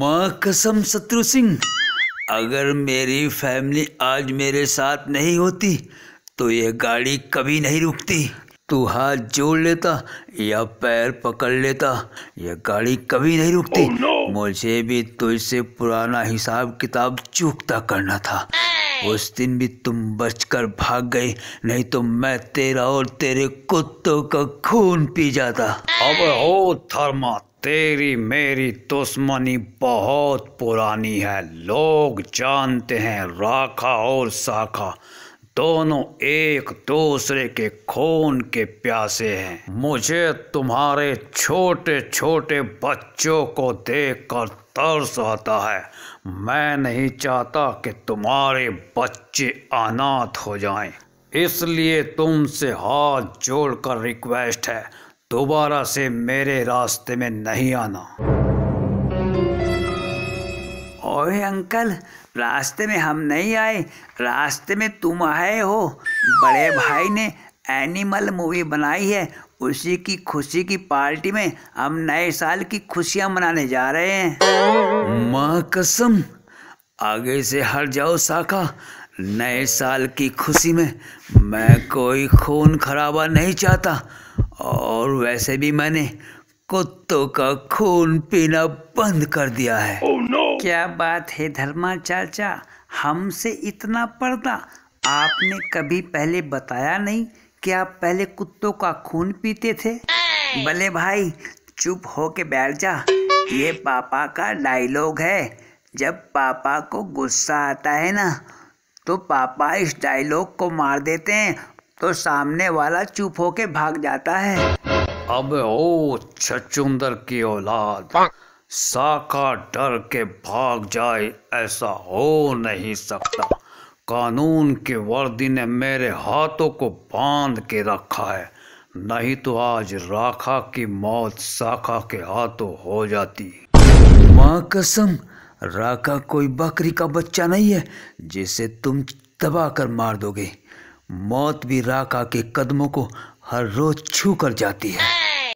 माँ कसम शत्रु सिंह अगर मेरी फैमिली आज मेरे साथ नहीं होती तो यह गाड़ी कभी नहीं रुकती तू हाथ जोड़ लेता या पैर पकड़ लेता यह गाड़ी कभी नहीं रुकती oh, no. मुझे भी तुझसे पुराना हिसाब किताब चूकता करना था hey. उस दिन भी तुम बचकर भाग गए नहीं तो मैं तेरा और तेरे कुत्तों का खून पी जाता hey. अब हो थर्मा तेरी मेरी दुश्मनी बहुत पुरानी है लोग जानते हैं राखा और शाखा दोनों एक दूसरे के खून के प्यासे हैं मुझे तुम्हारे छोटे छोटे बच्चों को देखकर तरस आता है मैं नहीं चाहता कि तुम्हारे बच्चे अनाथ हो जाएं इसलिए तुमसे हाथ जोड़कर रिक्वेस्ट है दोबारा से मेरे रास्ते में नहीं आना ओए अंकल रास्ते में हम नहीं आए रास्ते में तुम आए हो बड़े भाई ने एनिमल मूवी बनाई है उसी की खुशी की पार्टी में हम नए साल की खुशियां मनाने जा रहे हैं माँ कसम आगे से हट जाओ साका नए साल की खुशी में मैं कोई खून खराबा नहीं चाहता और वैसे भी मैंने कुत्तों का खून पीना बंद कर दिया है oh, no. क्या बात है धर्मा चाचा हमसे इतना पर्दा आपने कभी पहले बताया नहीं कि आप पहले कुत्तों का खून पीते थे hey. भले भाई चुप हो के बैठ जा ये पापा का डायलॉग है जब पापा को गुस्सा आता है ना तो पापा इस डायलॉग को मार देते हैं तो सामने वाला चुप होके भाग जाता है अब ओ छचुंदर की औलाद साका डर के भाग जाए ऐसा हो नहीं सकता कानून के वर्दी ने मेरे हाथों को बांध के रखा है नहीं तो आज राखा की मौत साखा के हाथों हो जाती माँ कसम राखा कोई बकरी का बच्चा नहीं है जिसे तुम दबा कर मार दोगे मौत भी राका के कदमों को हर रोज छू कर जाती है